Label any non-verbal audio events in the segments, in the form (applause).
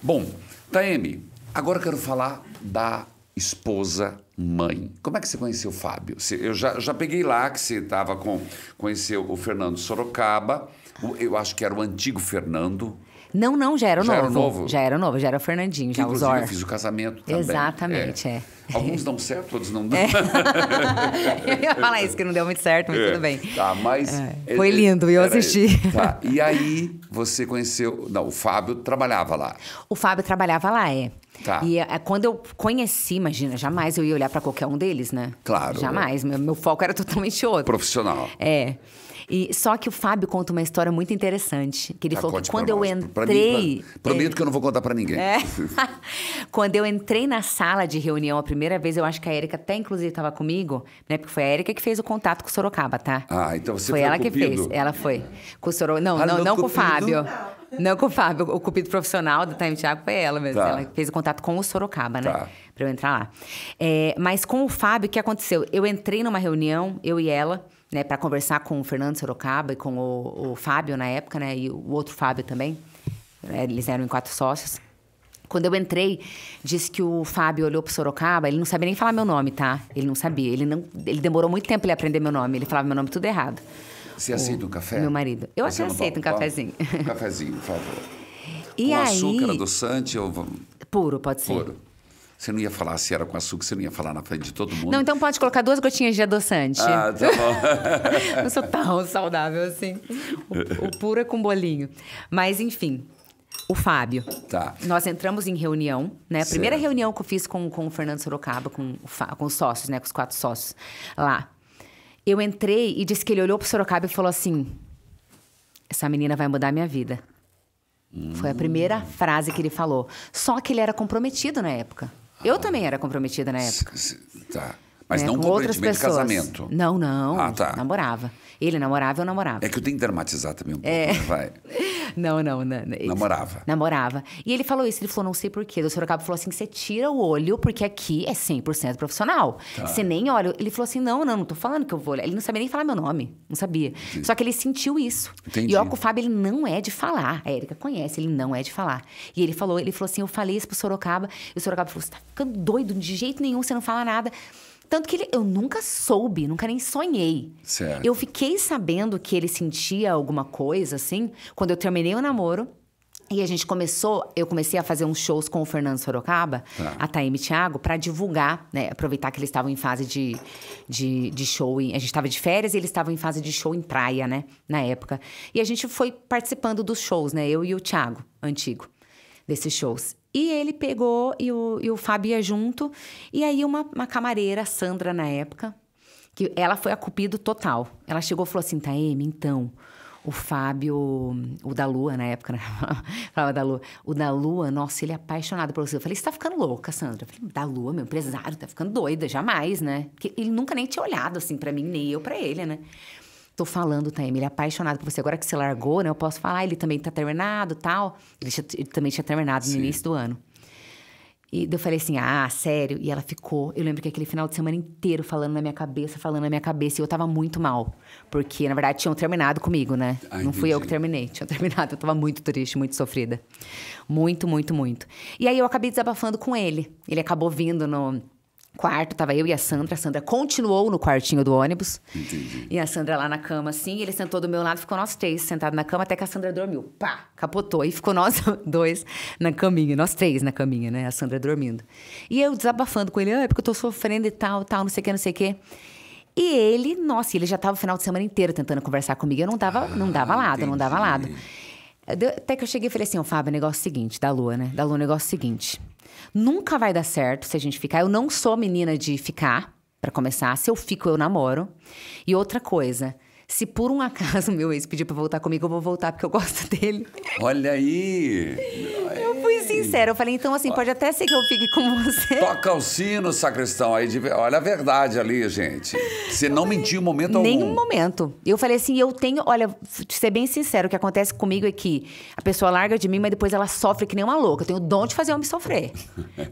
Bom, Taeme, agora quero falar da esposa mãe. Como é que você conheceu o Fábio? Eu já, já peguei lá que você estava com. Conheceu o Fernando Sorocaba, eu acho que era o antigo Fernando. Não, não, já era já novo. Já era novo? Já era novo, já era o Fernandinho, que, já inclusive, Zor. eu fiz o casamento também. Exatamente, é. é. Alguns dão certo, outros não dão. É. (laughs) eu ia falar isso, que não deu muito certo, mas é. tudo bem. Tá, mas... É. É, Foi é, lindo, eu assisti. Tá, e aí você conheceu... Não, o Fábio trabalhava lá. O Fábio trabalhava lá, é. Tá. E é, quando eu conheci, imagina, jamais eu ia olhar para qualquer um deles, né? Claro. Jamais. Meu, meu foco era totalmente outro. Profissional. É. E, só que o Fábio conta uma história muito interessante. Que ele tá, falou que quando eu nós. entrei. Mim, pra, é. prometo é... que eu não vou contar para ninguém. É. (laughs) quando eu entrei na sala de reunião a primeira vez, eu acho que a Érica até inclusive estava comigo, né? Porque foi a Érica que fez o contato com o Sorocaba, tá? Ah, então você foi. Foi ela cupido. que fez. Ela foi. Com o Sorocaba. Não, ah, não, não, não com o Fábio. Não. Não com o Fábio, o cupido profissional do Time Tiago foi ela mesmo. Tá. Ela fez o contato com o Sorocaba, né? Tá. Pra eu entrar lá. É, mas com o Fábio, o que aconteceu? Eu entrei numa reunião, eu e ela, né, pra conversar com o Fernando Sorocaba e com o, o Fábio na época, né? E o outro Fábio também. É, eles eram em quatro sócios. Quando eu entrei, disse que o Fábio olhou pro Sorocaba, ele não sabia nem falar meu nome, tá? Ele não sabia. Ele, não, ele demorou muito tempo ele aprender meu nome. Ele falava meu nome é tudo errado. Você aceita o um café? Meu marido. Eu até aceito um cafezinho. Um cafezinho, por favor. (laughs) E com aí... açúcar adoçante ou... Puro, pode ser. Puro. Você não ia falar se era com açúcar, você não ia falar na frente de todo mundo. Não, então pode colocar duas gotinhas de adoçante. Ah, tá bom. (laughs) não sou tão saudável assim. O, o puro é com bolinho. Mas, enfim, o Fábio. Tá. Nós entramos em reunião, né? A primeira certo. reunião que eu fiz com, com o Fernando Sorocaba, com, com os sócios, né? Com os quatro sócios lá. Eu entrei e disse que ele olhou pro Sorocaba e falou assim: Essa menina vai mudar a minha vida. Hum. Foi a primeira hum. frase que ele falou. Só que ele era comprometido na época. Ah. Eu também era comprometida na época. Tá. Mas né, não com outras pessoas. casamento. Não, não. Ah, tá. Namorava. Ele namorava, eu namorava. É que eu tenho que dramatizar também um pouco, é. né? vai. (laughs) não, não, não, né, não. Né, namorava. Namorava. E ele falou isso, ele falou, não sei porquê. O Sorocaba falou assim, você tira o olho, porque aqui é 100% profissional. Tá. Você nem olha. Ele falou assim, não, não, não tô falando que eu vou olhar. Ele não sabia nem falar meu nome, não sabia. Entendi. Só que ele sentiu isso. Entendi. E ó, com o Fábio, ele não é de falar. A Erika conhece, ele não é de falar. E ele falou, ele falou assim, eu falei isso pro Sorocaba. E o Sorocaba falou, você tá ficando doido, de jeito nenhum, você não fala nada. Tanto que ele, eu nunca soube, nunca nem sonhei. Certo. Eu fiquei sabendo que ele sentia alguma coisa, assim, quando eu terminei o namoro. E a gente começou, eu comecei a fazer uns shows com o Fernando Sorocaba, tá. a a Taime Thiago, para divulgar, né? Aproveitar que eles estavam em fase de, de, de show. Em, a gente estava de férias e eles estavam em fase de show em praia, né? Na época. E a gente foi participando dos shows, né? Eu e o Thiago, antigo, desses shows. E ele pegou e o, e o Fábio ia junto. E aí, uma, uma camareira, Sandra, na época, que ela foi a cupido total. Ela chegou e falou assim: Taeme, então, o Fábio, o da Lua, na época, né? (laughs) Falava da Lua. O da Lua, nossa, ele é apaixonado por você. Eu falei: Você tá ficando louca, Sandra? Eu falei: Da Lua, meu empresário, tá ficando doida, jamais, né? Porque ele nunca nem tinha olhado assim para mim, nem eu para ele, né? Tô falando, Taeme, ele é apaixonado por você. Agora que você largou, né? Eu posso falar, ah, ele também tá terminado tal. Ele, tinha, ele também tinha terminado Sim. no início do ano. E eu falei assim, ah, sério? E ela ficou. Eu lembro que aquele final de semana inteiro falando na minha cabeça, falando na minha cabeça. E eu tava muito mal. Porque, na verdade, tinham terminado comigo, né? Ai, ah, Não fui entendi. eu que terminei. Tinham (laughs) terminado. Eu tava muito triste, muito sofrida. Muito, muito, muito. E aí eu acabei desabafando com ele. Ele acabou vindo no quarto, tava eu e a Sandra. A Sandra continuou no quartinho do ônibus. Entendi. E a Sandra lá na cama, assim, ele sentou do meu lado, ficou nós três sentados na cama, até que a Sandra dormiu. Pá! Capotou. E ficou (laughs) nós dois na caminha, nós três na caminha, né? A Sandra dormindo. E eu desabafando com ele, ah, é porque eu tô sofrendo e tal, tal, não sei o que, não sei o que. E ele, nossa, ele já tava o final de semana inteiro tentando conversar comigo. Eu não dava, ah, não dava lado, entendi. não dava ah, lado. Até que eu cheguei e falei assim, o oh, Fábio, negócio é seguinte, da Lua, né? Da Lua, negócio é seguinte. Nunca vai dar certo se a gente ficar. Eu não sou menina de ficar, para começar. Se eu fico, eu namoro. E outra coisa, se por um acaso (laughs) meu ex pedir pra voltar comigo, eu vou voltar porque eu gosto dele. Olha aí! sincera. Eu falei, então, assim, pode até ser que eu fique com você. Toca o sino, sacristão. Aí, olha a verdade ali, gente. Você não mentiu em momento nenhum algum. Nenhum momento. Eu falei assim, eu tenho... Olha, ser bem sincero, o que acontece comigo é que a pessoa larga de mim, mas depois ela sofre que nem uma louca. Eu tenho o dom de fazer homem sofrer.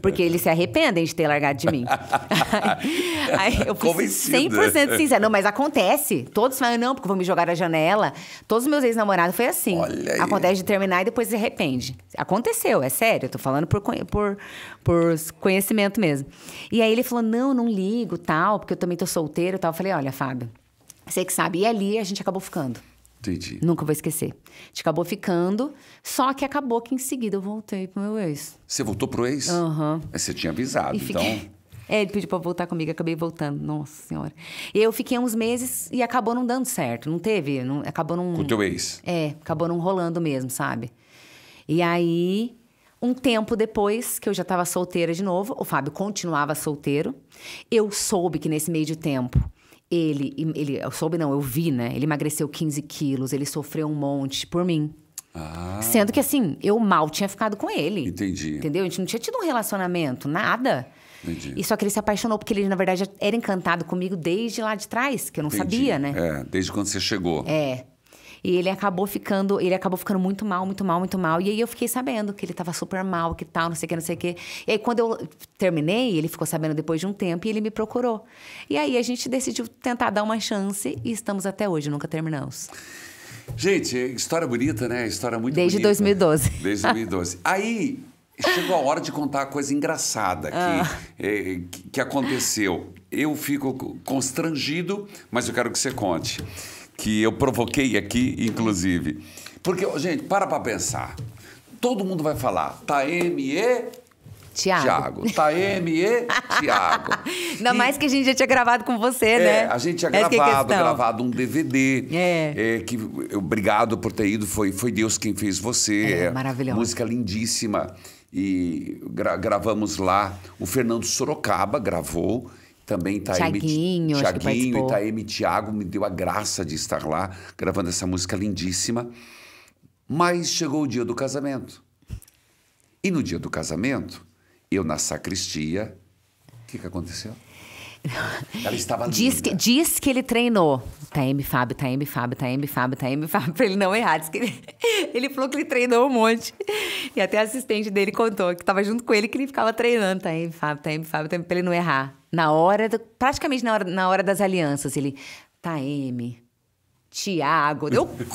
Porque eles se arrependem de ter largado de mim. (laughs) aí, eu fui Convencida. 100% né? sincera. Não, mas acontece. Todos falam, não, porque vão me jogar na janela. Todos os meus ex-namorados foi assim. Olha aí. Acontece de terminar e depois se arrepende. Aconteceu, é sério sério, eu tô falando por, por, por conhecimento mesmo. E aí ele falou: não, não ligo, tal, porque eu também tô solteiro tal. Eu falei: olha, Fábio, você que sabe. E ali a gente acabou ficando. Entendi. Nunca vou esquecer. A gente acabou ficando, só que acabou que em seguida eu voltei pro meu ex. Você voltou pro ex? Aham. Uhum. É, Mas você tinha avisado, e então. Fiquei... (laughs) É, ele pediu pra voltar comigo, acabei voltando. Nossa senhora. Eu fiquei uns meses e acabou não dando certo. Não teve, não, acabou não... Com teu ex? É, acabou não rolando mesmo, sabe? E aí, um tempo depois, que eu já estava solteira de novo, o Fábio continuava solteiro. Eu soube que nesse meio de tempo ele, ele eu soube não, eu vi, né? Ele emagreceu 15 quilos, ele sofreu um monte por mim. Ah. Sendo que assim, eu mal tinha ficado com ele. Entendi. Entendeu? A gente não tinha tido um relacionamento, nada. Entendi. E só que ele se apaixonou, porque ele, na verdade, era encantado comigo desde lá de trás, que eu não Entendi. sabia, né? É, desde quando você chegou. É. E ele acabou ficando, ele acabou ficando muito mal, muito mal, muito mal. E aí eu fiquei sabendo que ele tava super mal, que tal, não sei o que, não sei o que. E aí quando eu terminei, ele ficou sabendo depois de um tempo e ele me procurou. E aí a gente decidiu tentar dar uma chance e estamos até hoje, nunca terminamos. Gente, é história bonita, né? História muito Desde bonita. 2012. Desde 2012. (laughs) aí chegou a hora de contar a coisa engraçada que, ah. é, que, que aconteceu. Eu fico constrangido, mas eu quero que você conte que eu provoquei aqui, inclusive. Porque, gente, para para pensar. Todo mundo vai falar Tame tá e Tiago. Tiago. Tá e Tiago. (laughs) Ainda mais que a gente já tinha gravado com você, é, né? A gente tinha é gravado, é gravado um DVD. É. é. que, eh, obrigado por ter ido, foi, foi Deus quem fez você. É, é maravilhosa. Música lindíssima. E gra gravamos lá. O Fernando Sorocaba gravou. Também Itaeme. Tiaguinho, Tiaguinho, Itaeme, Tiago me deu a graça de estar lá gravando essa música lindíssima. Mas chegou o dia do casamento. E no dia do casamento, eu na sacristia. O que, que aconteceu? (laughs) Ela estava linda. diz que, diz que ele treinou. Taeme Fábio, Taeme Fábio, Taeme Fábio, Taeme Fábio, para ele não errar. Diz que ele, (laughs) ele falou que ele treinou um monte. E até a assistente dele contou que estava junto com ele que ele ficava treinando. Taeme Fábio, Taeme Fábio, Taeme, para ele não errar. Na hora, do, praticamente na hora, na hora das alianças, ele, tá, M, Tiago. Eu (laughs)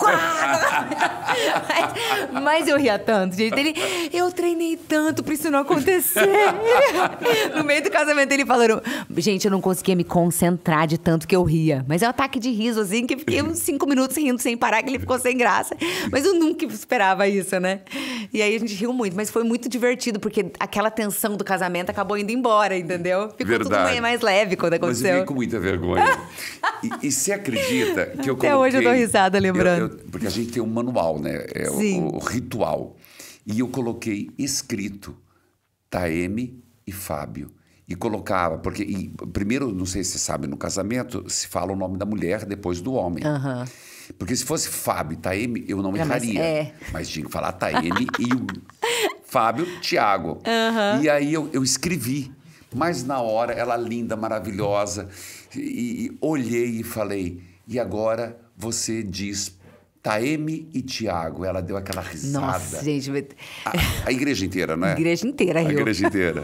mas, mas eu ria tanto, gente. Ele, eu treinei tanto pra isso não acontecer. (laughs) no meio do casamento ele falando, gente, eu não conseguia me concentrar de tanto que eu ria. Mas é um ataque de riso, assim, que fiquei uns cinco minutos rindo sem parar, que ele ficou sem graça. Mas eu nunca esperava isso, né? E aí a gente riu muito, mas foi muito divertido, porque aquela tensão do casamento acabou indo embora, entendeu? Ficou Verdade. tudo mais leve quando aconteceu. Mas eu com muita vergonha. e, e você acredita que eu Até coloquei hoje eu dou risada lembrando. Eu, eu, porque a gente tem um manual, né? É Sim. O, o ritual. E eu coloquei escrito Taeme e Fábio. E colocava, porque e, primeiro, não sei se você sabe, no casamento se fala o nome da mulher depois do homem. Uhum. Porque se fosse Fábio e Taeme, eu não, me erraria. Mas, é. mas tinha que falar Taeme e o (laughs) Fábio, Tiago. Uhum. E aí eu, eu escrevi. Mas na hora, ela linda, maravilhosa, e, e olhei e falei, e agora você diz Taeme e Tiago. Ela deu aquela risada. Nossa, gente. A, a igreja inteira, não é? A (laughs) igreja inteira, riu. A igreja inteira.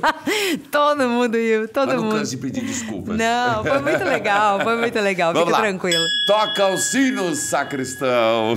(laughs) todo mundo riu, todo Mas mundo. Não canse de pedir desculpas. Não, foi muito legal, foi muito legal. (laughs) Vamos Fica lá. tranquilo. Toca os sinos, sacristão.